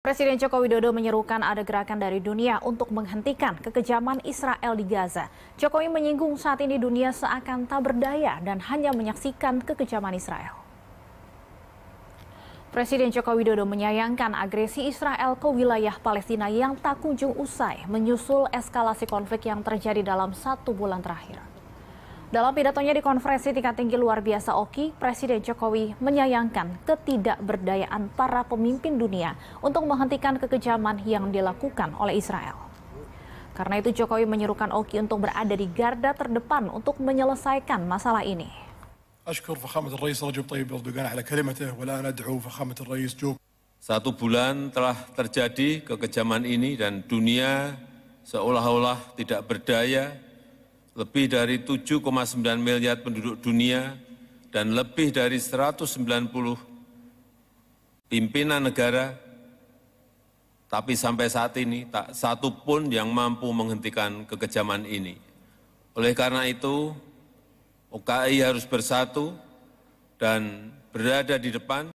Presiden Joko Widodo menyerukan ada gerakan dari dunia untuk menghentikan kekejaman Israel di Gaza. Jokowi menyinggung saat ini dunia seakan tak berdaya dan hanya menyaksikan kekejaman Israel. Presiden Joko Widodo menyayangkan agresi Israel ke wilayah Palestina yang tak kunjung usai menyusul eskalasi konflik yang terjadi dalam satu bulan terakhir. Dalam pidatonya di konferensi tingkat tinggi luar biasa Oki, Presiden Jokowi menyayangkan ketidakberdayaan para pemimpin dunia untuk menghentikan kekejaman yang dilakukan oleh Israel. Karena itu Jokowi menyerukan Oki untuk berada di garda terdepan untuk menyelesaikan masalah ini. Satu bulan telah terjadi kekejaman ini dan dunia seolah-olah tidak berdaya lebih dari 7,9 miliar penduduk dunia dan lebih dari 190 pimpinan negara, tapi sampai saat ini tak satu pun yang mampu menghentikan kekejaman ini. Oleh karena itu, UKI harus bersatu dan berada di depan